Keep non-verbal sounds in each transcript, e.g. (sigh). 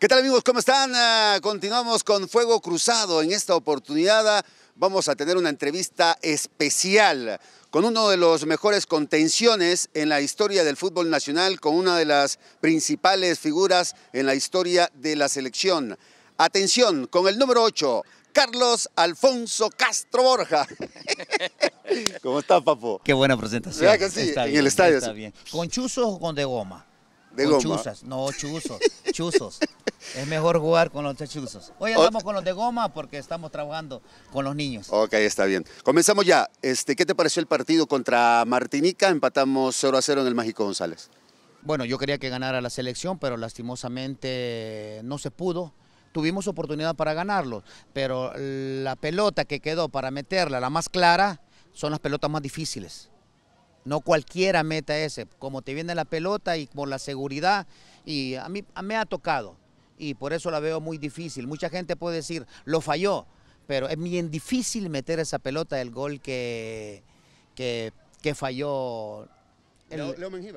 ¿Qué tal amigos? ¿Cómo están? Ah, continuamos con Fuego Cruzado. En esta oportunidad ah, vamos a tener una entrevista especial con uno de los mejores contenciones en la historia del fútbol nacional, con una de las principales figuras en la historia de la selección. Atención, con el número 8, Carlos Alfonso Castro Borja. (laughs) ¿Cómo está, papo? Qué buena presentación. el estadio. Está bien. ¿Con chuzo o con de goma? no, chuzos, chuzos. es mejor jugar con los chuzos. Hoy andamos con los de goma porque estamos trabajando con los niños. Ok, está bien. Comenzamos ya. Este, ¿Qué te pareció el partido contra Martinica? Empatamos 0 a 0 en el Mágico González. Bueno, yo quería que ganara la selección, pero lastimosamente no se pudo tuvimos oportunidad para ganarlo, pero la pelota que quedó para meterla, la más clara, son las pelotas más difíciles. No cualquiera meta ese, como te viene la pelota y por la seguridad, y a mí me ha tocado, y por eso la veo muy difícil. Mucha gente puede decir, lo falló, pero es bien difícil meter esa pelota el gol que, que, falló.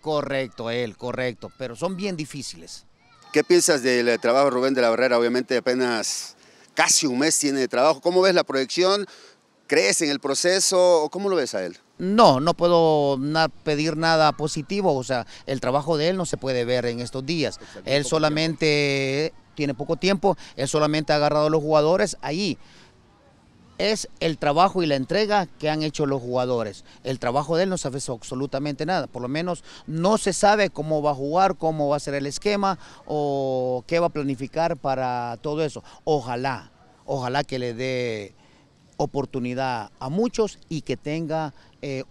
Correcto, él, correcto, pero son bien difíciles. ¿Qué piensas del eh, trabajo Rubén de la Barrera? Obviamente apenas casi un mes tiene de trabajo. ¿Cómo ves la proyección? ¿Crees en el proceso? ¿Cómo lo ves a él? No, no puedo pedir nada positivo, o sea, el trabajo de él no se puede ver en estos días. Él solamente tiene poco tiempo, él solamente ha agarrado a los jugadores ahí. Es el trabajo y la entrega que han hecho los jugadores. El trabajo de él no sabe absolutamente nada. Por lo menos no se sabe cómo va a jugar, cómo va a ser el esquema o qué va a planificar para todo eso. Ojalá, ojalá que le dé oportunidad a muchos y que tenga eh,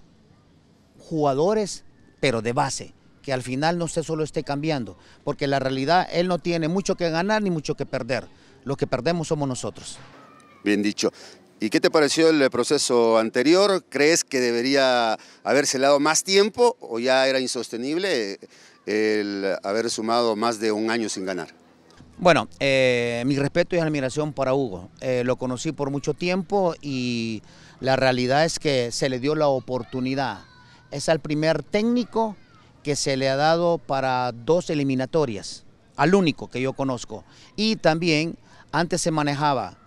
jugadores, pero de base, que al final no se solo esté cambiando, porque la realidad él no tiene mucho que ganar ni mucho que perder. Lo que perdemos somos nosotros. Bien dicho. ¿Y qué te pareció el proceso anterior? ¿Crees que debería haberse dado más tiempo o ya era insostenible eh, el haber sumado más de un año sin ganar? Bueno, eh, mi respeto y admiración para Hugo. Eh, lo conocí por mucho tiempo y la realidad es que se le dio la oportunidad. Es el primer técnico que se le ha dado para dos eliminatorias, al único que yo conozco. Y también antes se manejaba,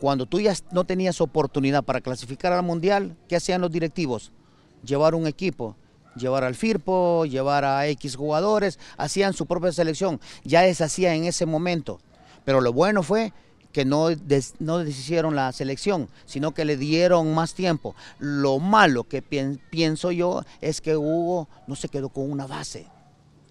cuando tú ya no tenías oportunidad para clasificar al Mundial, ¿qué hacían los directivos? Llevar un equipo llevar al Firpo, llevar a X jugadores, hacían su propia selección, ya deshacía en ese momento. Pero lo bueno fue que no, no deshicieron la selección, sino que le dieron más tiempo. Lo malo que pienso yo es que Hugo no se quedó con una base.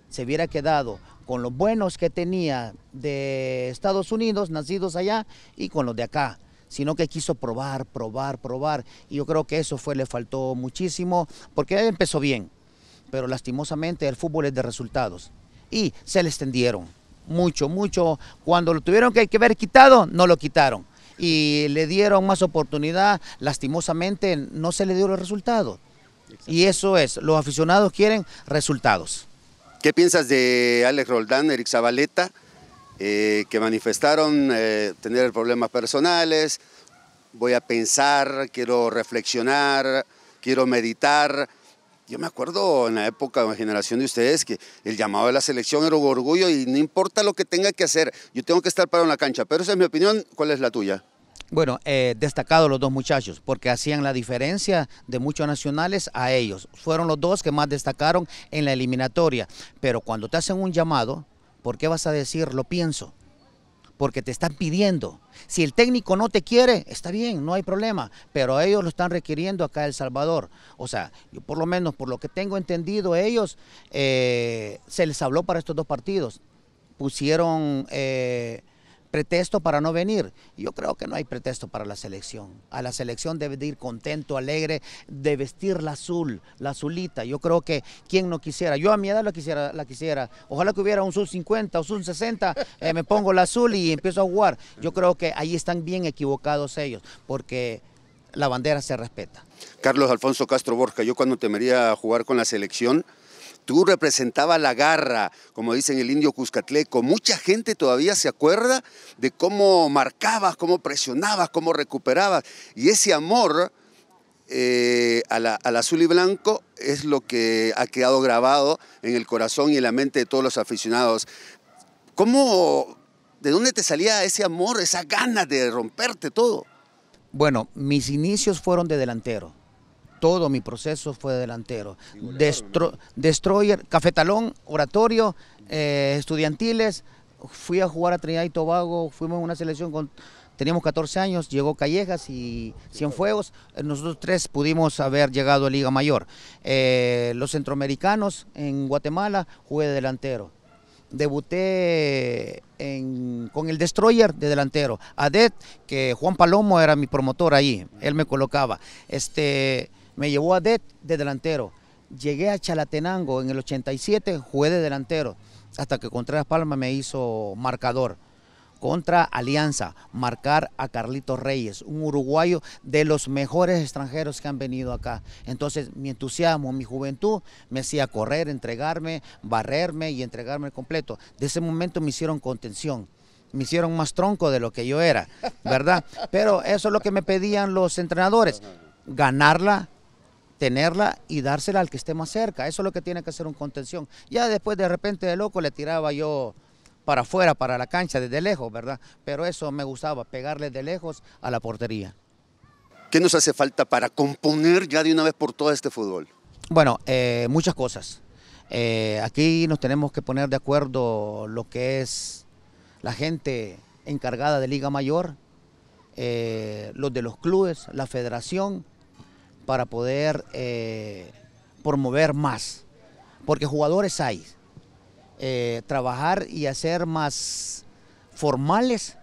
Se hubiera quedado con los buenos que tenía de Estados Unidos, nacidos allá, y con los de acá sino que quiso probar, probar, probar. Y yo creo que eso fue, le faltó muchísimo, porque él empezó bien, pero lastimosamente el fútbol es de resultados. Y se le extendieron mucho, mucho. Cuando lo tuvieron que, que quitado, no lo quitaron. Y le dieron más oportunidad, lastimosamente no se le dio los resultados. Y eso es, los aficionados quieren resultados. ¿Qué piensas de Alex Roldán, Eric Zabaleta? Eh, que manifestaron eh, tener problemas personales, voy a pensar, quiero reflexionar, quiero meditar. Yo me acuerdo en la época de la generación de ustedes que el llamado de la selección era un orgullo y no importa lo que tenga que hacer, yo tengo que estar parado en la cancha. Pero esa es mi opinión, ¿cuál es la tuya? Bueno, destacado eh, destacados los dos muchachos, porque hacían la diferencia de muchos nacionales a ellos. Fueron los dos que más destacaron en la eliminatoria. Pero cuando te hacen un llamado, ¿Por qué vas a decir lo pienso? Porque te están pidiendo. Si el técnico no te quiere, está bien, no hay problema. Pero ellos lo están requiriendo acá en El Salvador. O sea, yo por lo menos por lo que tengo entendido, ellos eh, se les habló para estos dos partidos. Pusieron eh, pretexto para no venir. Yo creo que no hay pretexto para la selección. A la selección debe de ir contento, alegre, de vestir la azul, la azulita. Yo creo que quien no quisiera, yo a mi edad la quisiera, la quisiera. Ojalá que hubiera un sub 50 o sub 60, eh, me pongo la azul y empiezo a jugar. Yo creo que ahí están bien equivocados ellos, porque la bandera se respeta. Carlos Alfonso Castro Borja, yo cuando temería jugar con la selección, Tú representabas la garra, como dicen el indio Cuscatleco. Mucha gente todavía se acuerda de cómo marcabas, cómo presionabas, cómo recuperabas. Y ese amor eh, al, azul y blanco es lo que ha quedado grabado en el corazón y en la mente de todos los aficionados. ¿Cómo, de dónde te salía ese amor, esa ganas de romperte todo? Bueno, mis inicios fueron de delantero todo mi proceso fue delantero. destroyer, Cafetalón, Oratorio, eh, Estudiantiles, fui a jugar a Trinidad y Tobago, fuimos a una selección con... Teníamos 14 años, llegó Callejas y Cienfuegos. Eh, nosotros tres pudimos haber llegado a Liga Mayor. Eh, los centroamericanos en Guatemala jugué de delantero. Debuté con el Destroyer de delantero. Adet, que Juan Palomo era mi promotor ahí, él me colocaba. Este, me llevó a DET de delantero. Llegué a Chalatenango en el 87, jugué de delantero, hasta que Contreras Palma me hizo marcador. Contra Alianza, marcar a Carlitos Reyes, un uruguayo de los mejores extranjeros que han venido acá. Entonces mi entusiasmo, mi juventud me hacía correr, entregarme, barrerme y entregarme completo. De ese momento me hicieron contención me hicieron más tronco de lo que yo era, ¿verdad? (laughs) Pero eso es lo que me pedían los entrenadores, ganarla tenerla y dársela al que esté más cerca. Eso es lo que tiene que hacer un contención. Ya después de repente de loco le tiraba yo para afuera, para la cancha, desde lejos, ¿verdad? Pero eso me gustaba, pegarle de lejos a la portería. ¿Qué nos hace falta para componer ya de una vez por todas este fútbol? Bueno, eh, muchas cosas. Eh, aquí nos tenemos que poner de acuerdo lo que es la gente encargada de Liga Mayor, eh, los de los clubes, la federación, para poder eh, promover más, porque jugadores hay. Eh, trabajar y hacer más formales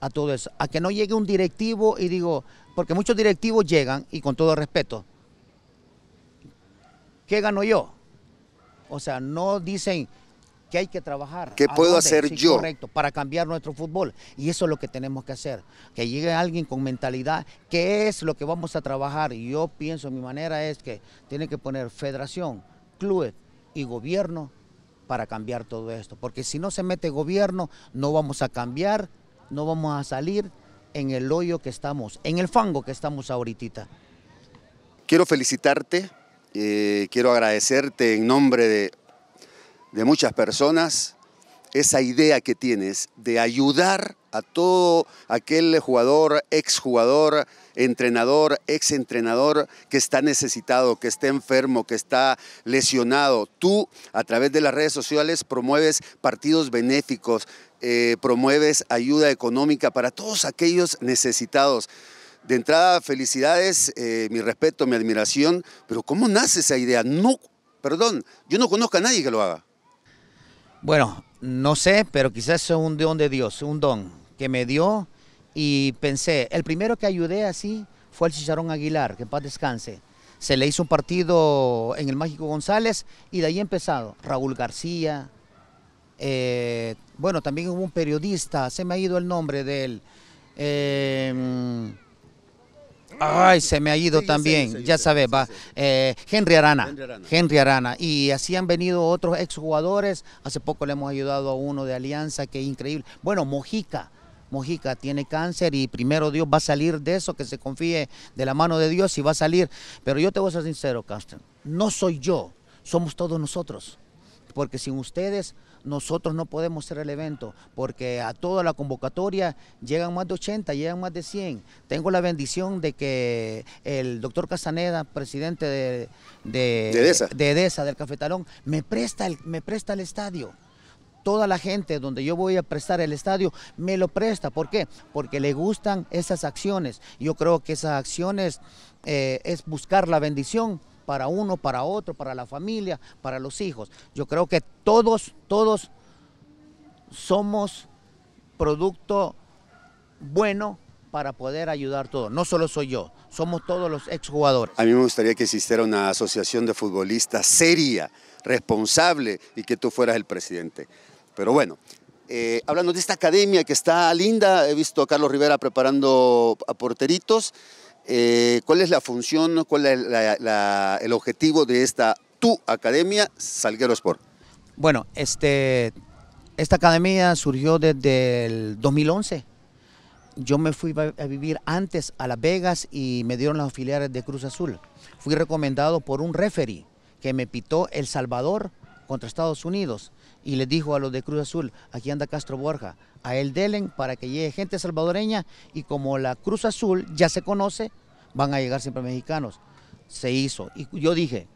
a todo eso, a que no llegue un directivo y digo, porque muchos directivos llegan y con todo respeto, ¿qué gano yo? O sea, no dicen, que hay que trabajar. ¿Qué puedo hacer yo? Correcto, para cambiar nuestro fútbol. Y eso es lo que tenemos que hacer. Que llegue alguien con mentalidad, ¿qué es lo que vamos a trabajar? Y yo pienso, mi manera es que tiene que poner federación, clubes y gobierno para cambiar todo esto. Porque si no se mete gobierno, no vamos a cambiar, no vamos a salir en el hoyo que estamos, en el fango que estamos ahorita. Quiero felicitarte, eh, quiero agradecerte en nombre de de muchas personas esa idea que tienes de ayudar a todo aquel jugador, exjugador, entrenador, exentrenador que está necesitado, que está enfermo, que está lesionado. Tú, a través de las redes sociales, promueves partidos benéficos, eh, promueves ayuda económica para todos aquellos necesitados. De entrada, felicidades, eh, mi respeto, mi admiración, pero ¿cómo nace esa idea? No, perdón, yo no conozco a nadie que lo haga. Bueno, no sé, pero quizás es un don de Dios, un don que me dio y pensé, el primero que ayudé así fue el Chicharón Aguilar, que en paz descanse. Se le hizo un partido en el Mágico González y de ahí empezado. Raúl García, eh, bueno, también hubo un periodista, se me ha ido el nombre de él. Eh, Ay, se me ha ido también, ya sabes, va. Eh, Henry, Arana, Henry Arana, Y así han venido otros exjugadores. Hace poco le hemos ayudado a uno de Alianza, que increíble. Bueno, Mojica. Mojica tiene cáncer y primero Dios va a salir de eso, que se confíe de la mano de Dios y va a salir. Pero yo te voy a ser sincero, Castro. no soy yo, somos todos nosotros. Porque sin ustedes nosotros no podemos ser el evento, porque a toda la convocatoria llegan más de 80, llegan más de 100. Tengo la bendición de que el doctor Casaneda, presidente de, EDESA. del Cafetalón, me presta el, me presta el estadio toda la gente donde yo voy a prestar el estadio me lo presta. ¿Por qué? Porque le gustan esas acciones. Yo creo que esas acciones eh, es buscar la bendición para uno, para otro, para la familia, para los hijos. Yo creo que todos, todos somos producto bueno para poder ayudar todos. No solo soy yo, somos todos los exjugadores. A mí me gustaría que existiera una asociación de futbolistas seria, responsable y que tú fueras el presidente. Pero bueno, eh, hablando de esta academia que está linda, he visto a Carlos Rivera preparando a porteritos. Eh, cuál es la función, cuál es el objetivo de esta tu academia Salguero Sport. Bueno, este, esta academia surgió desde el 2011. Yo me fui a vivir antes a Las Vegas y me dieron las afiliares de Cruz Azul. Fui recomendado por un referee que me pitó El Salvador contra Estados Unidos y le dijo a los de Cruz Azul, aquí anda Castro Borja, a él delen para que llegue gente salvadoreña y como la Cruz Azul ya se conoce, van a llegar siempre mexicanos. Se hizo. Y yo dije,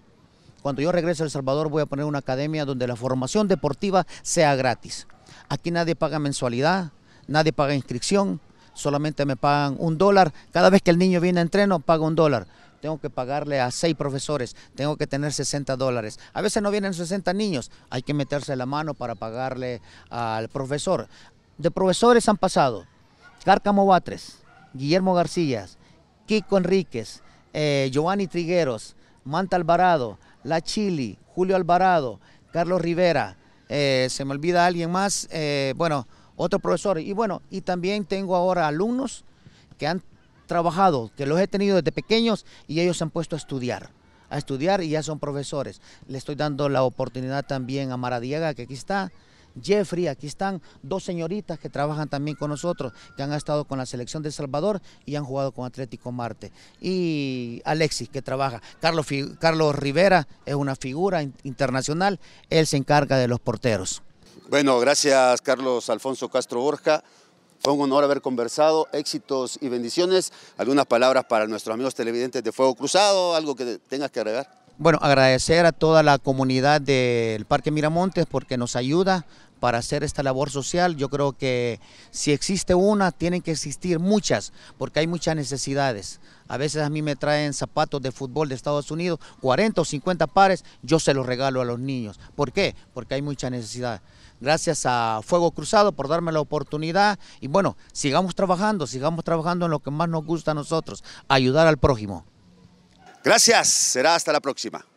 cuando yo regreso a El Salvador voy a poner una academia donde la formación deportiva sea gratis. Aquí nadie paga mensualidad, nadie paga inscripción, solamente me pagan un dólar. Cada vez que el niño viene a entreno, paga un dólar tengo que pagarle a seis profesores, tengo que tener 60 dólares. A veces no vienen 60 niños, hay que meterse la mano para pagarle al profesor. De profesores han pasado Cárcamo Batres, Guillermo García, Kiko Enríquez, eh, Giovanni Trigueros, Manta Alvarado, La Chili, Julio Alvarado, Carlos Rivera, eh, se me olvida alguien más, eh, bueno, otro profesor. Y bueno, y también tengo ahora alumnos que han trabajado, que los he tenido desde pequeños y ellos se han puesto a estudiar a estudiar y ya son profesores. Le estoy dando la oportunidad también a Mara Maradiaga, que aquí está, Jeffrey, aquí están dos señoritas que trabajan también con nosotros, que han estado con la selección de El Salvador y han jugado con Atlético Marte. Y Alexis, que trabaja. Carlos, Carlos Rivera es una figura internacional, él se encarga de los porteros. Bueno, gracias Carlos Alfonso Castro Borja. Fue un honor haber conversado, éxitos y bendiciones. Algunas palabras para nuestros amigos televidentes de Fuego Cruzado, algo que tengas que agregar. Bueno, agradecer a toda la comunidad del Parque Miramontes porque nos ayuda para hacer esta labor social. Yo creo que si existe una, tienen que existir muchas, porque hay muchas necesidades. A veces a mí me traen zapatos de fútbol de Estados Unidos, 40 o 50 pares, yo se los regalo a los niños. ¿Por qué? Porque hay mucha necesidad. Gracias a Fuego Cruzado por darme la oportunidad y bueno, sigamos trabajando, sigamos trabajando en lo que más nos gusta a nosotros, ayudar al prójimo. Gracias, será hasta la próxima.